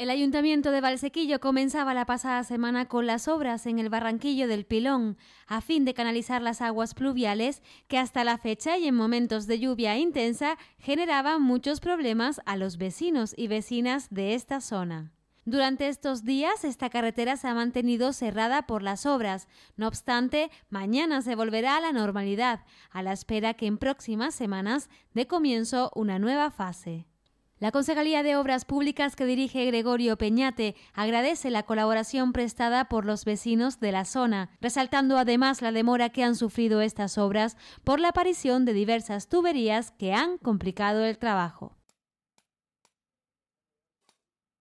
El Ayuntamiento de Valsequillo comenzaba la pasada semana con las obras en el barranquillo del Pilón, a fin de canalizar las aguas pluviales que hasta la fecha y en momentos de lluvia intensa generaban muchos problemas a los vecinos y vecinas de esta zona. Durante estos días esta carretera se ha mantenido cerrada por las obras, no obstante, mañana se volverá a la normalidad, a la espera que en próximas semanas dé comienzo una nueva fase. La Concejalía de Obras Públicas que dirige Gregorio Peñate agradece la colaboración prestada por los vecinos de la zona, resaltando además la demora que han sufrido estas obras por la aparición de diversas tuberías que han complicado el trabajo.